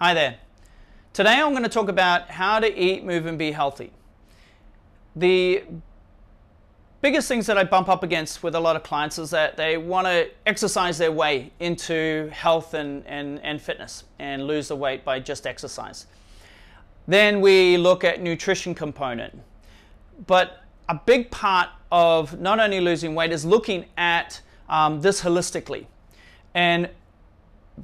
Hi there. Today I'm going to talk about how to eat, move, and be healthy. The biggest things that I bump up against with a lot of clients is that they want to exercise their way into health and, and, and fitness and lose the weight by just exercise. Then we look at nutrition component. But a big part of not only losing weight is looking at um, this holistically. And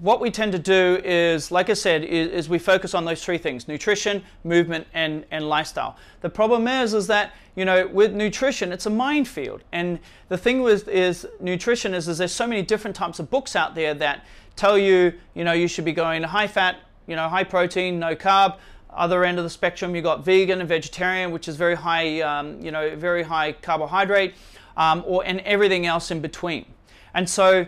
what we tend to do is, like I said, is, is, we focus on those three things: nutrition, movement, and and lifestyle. The problem is, is that you know, with nutrition, it's a minefield. And the thing with is nutrition is, is there's so many different types of books out there that tell you, you know, you should be going high fat, you know, high protein, no carb. Other end of the spectrum, you have got vegan and vegetarian, which is very high, um, you know, very high carbohydrate, um, or and everything else in between. And so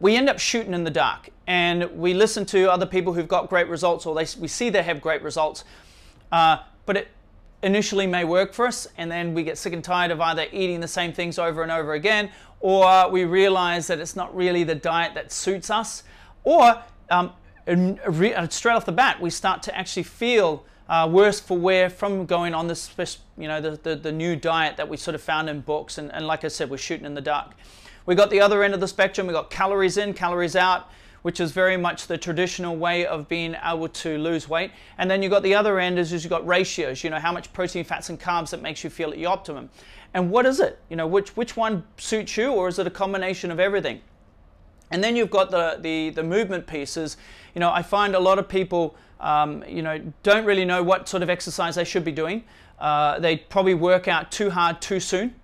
we end up shooting in the dark and we listen to other people who've got great results or they, we see they have great results, uh, but it initially may work for us and then we get sick and tired of either eating the same things over and over again or we realize that it's not really the diet that suits us or um, uh, straight off the bat we start to actually feel uh, worse for wear from going on this you know the, the, the, new diet that we sort of found in books and, and like I said we're shooting in the dark. We got the other end of the spectrum, we got calories in, calories out, which is very much the traditional way of being able to lose weight. And then you've got the other end is, is you've got ratios, you know, how much protein, fats, and carbs that makes you feel at your optimum. And what is it? You know, which, which one suits you or is it a combination of everything? And then you've got the, the, the movement pieces. You know, I find a lot of people, um, you know, don't really know what sort of exercise they should be doing. Uh, they probably work out too hard too soon.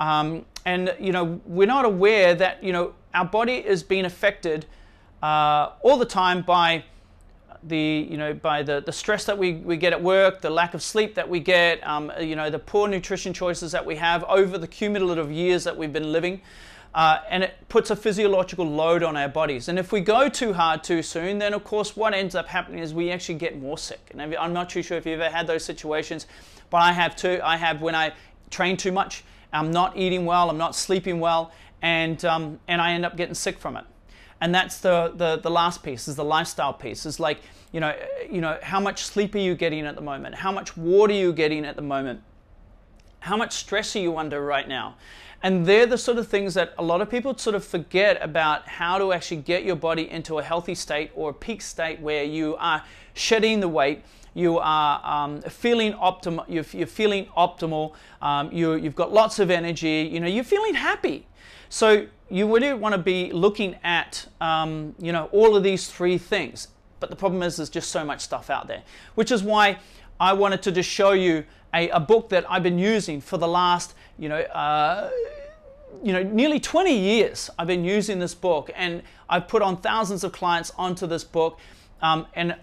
Um, and you know, we're not aware that you know our body is being affected uh, all the time by the you know by the, the stress that we, we get at work, the lack of sleep that we get, um, you know the poor nutrition choices that we have over the cumulative years that we've been living, uh, and it puts a physiological load on our bodies. And if we go too hard too soon, then of course what ends up happening is we actually get more sick. And I'm not too sure if you've ever had those situations, but I have too. I have when I train too much I'm not eating well, I'm not sleeping well, and, um, and I end up getting sick from it. And that's the, the, the last piece is the lifestyle piece. Is like, you know, you know, how much sleep are you getting at the moment? How much water are you getting at the moment? How much stress are you under right now? And they're the sort of things that a lot of people sort of forget about how to actually get your body into a healthy state or a peak state where you are shedding the weight, you are um, feeling optimal, you're, you're, feeling optimal, um, you, you've got lots of energy, you know, you're feeling happy. So you really want to be looking at, um, you know, all of these three things. But the problem is, there's just so much stuff out there, which is why I wanted to just show you a, a book that I've been using for the last, you know, uh, you know, nearly 20 years I've been using this book and I've put on thousands of clients onto this book. Um, and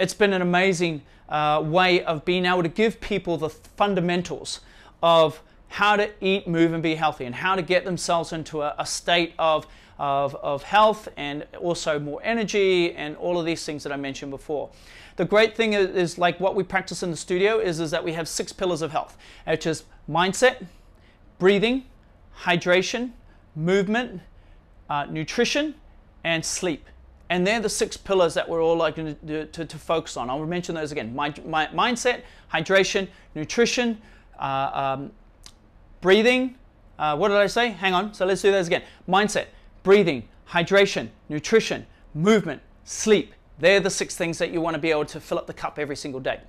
it's been an amazing uh, way of being able to give people the fundamentals of how to eat, move, and be healthy, and how to get themselves into a, a state of, of, of health and also more energy and all of these things that I mentioned before. The great thing is, is like what we practice in the studio is, is that we have six pillars of health, which is mindset, breathing, hydration, movement, uh, nutrition, and sleep. And they're the six pillars that we're all like to, to, to focus on. I'll mention those again: mindset, hydration, nutrition, uh, um, breathing. Uh, what did I say? Hang on. So let's do those again: mindset, breathing, hydration, nutrition, movement, sleep. They're the six things that you want to be able to fill up the cup every single day.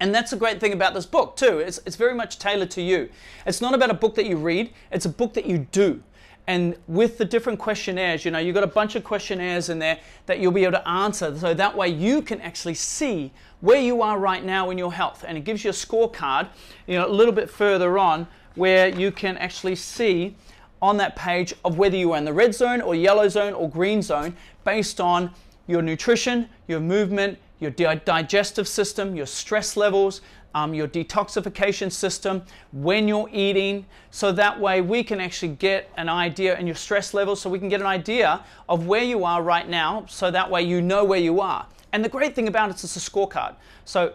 And that's a great thing about this book, too. It's, it's very much tailored to you. It's not about a book that you read, it's a book that you do. And with the different questionnaires, you know, you've got a bunch of questionnaires in there that you'll be able to answer. So that way you can actually see where you are right now in your health. And it gives you a scorecard, you know, a little bit further on where you can actually see on that page of whether you are in the red zone or yellow zone or green zone based on your nutrition, your movement, your di digestive system, your stress levels, um, your detoxification system, when you're eating. So that way we can actually get an idea and your stress level so we can get an idea of where you are right now. So that way you know where you are. And the great thing about it is it's a scorecard. So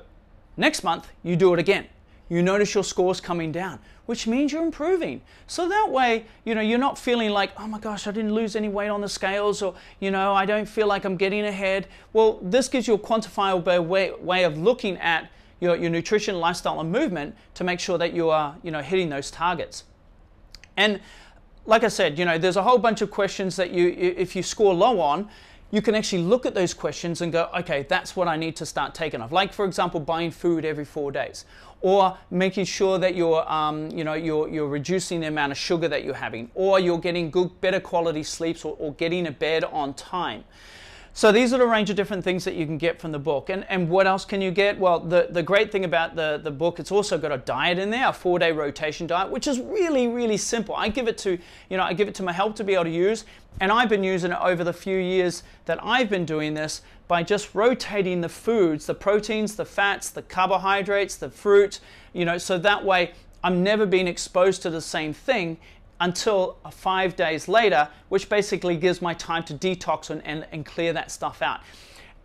next month you do it again you notice your scores coming down, which means you're improving. So that way, you know, you're not feeling like, oh my gosh, I didn't lose any weight on the scales, or, you know, I don't feel like I'm getting ahead. Well, this gives you a quantifiable way, way of looking at your, your nutrition, lifestyle, and movement to make sure that you are, you know, hitting those targets. And like I said, you know, there's a whole bunch of questions that you, if you score low on, you can actually look at those questions and go, okay, that's what I need to start taking off. Like, for example, buying food every four days or making sure that you're, um, you know, you're, you're reducing the amount of sugar that you're having or you're getting good, better quality sleeps or, or getting a bed on time. So these are a range of different things that you can get from the book. And, and what else can you get? Well, the, the great thing about the, the book, it's also got a diet in there, a four-day rotation diet, which is really, really simple. I give it to, you know, I give it to my help to be able to use. And I've been using it over the few years that I've been doing this by just rotating the foods, the proteins, the fats, the carbohydrates, the fruit, you know, so that way I'm never being exposed to the same thing until five days later, which basically gives my time to detox and, and, and clear that stuff out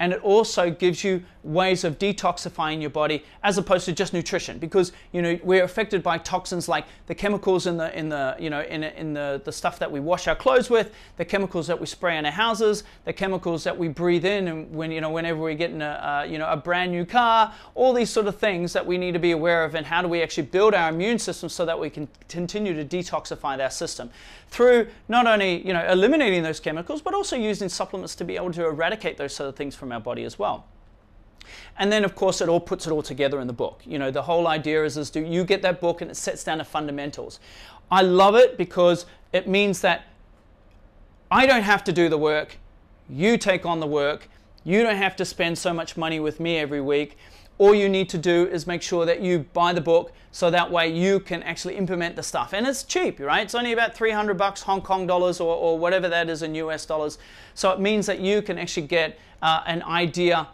and it also gives you ways of detoxifying your body as opposed to just nutrition because you know we're affected by toxins like the chemicals in the in the you know in, in the the stuff that we wash our clothes with the chemicals that we spray in our houses the chemicals that we breathe in and when you know whenever we get in a uh, you know a brand new car all these sort of things that we need to be aware of and how do we actually build our immune system so that we can continue to detoxify our system through not only you know eliminating those chemicals but also using supplements to be able to eradicate those sort of things from our body as well. And then, of course, it all puts it all together in the book. You know, the whole idea is, is do you get that book and it sets down the fundamentals. I love it because it means that I don't have to do the work. You take on the work. You don't have to spend so much money with me every week all you need to do is make sure that you buy the book so that way you can actually implement the stuff. And it's cheap, right? It's only about 300 bucks Hong Kong dollars or, or whatever that is in US dollars. So it means that you can actually get uh, an idea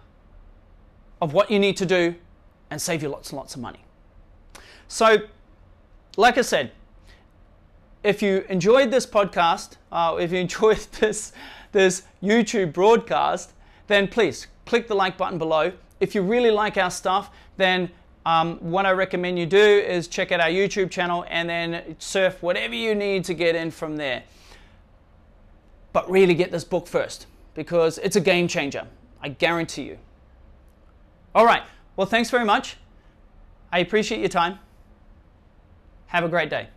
of what you need to do and save you lots and lots of money. So, like I said, if you enjoyed this podcast, uh, if you enjoyed this, this YouTube broadcast, then please click the like button below if you really like our stuff, then um, what I recommend you do is check out our YouTube channel and then surf whatever you need to get in from there. But really get this book first because it's a game changer. I guarantee you. All right. Well, thanks very much. I appreciate your time. Have a great day.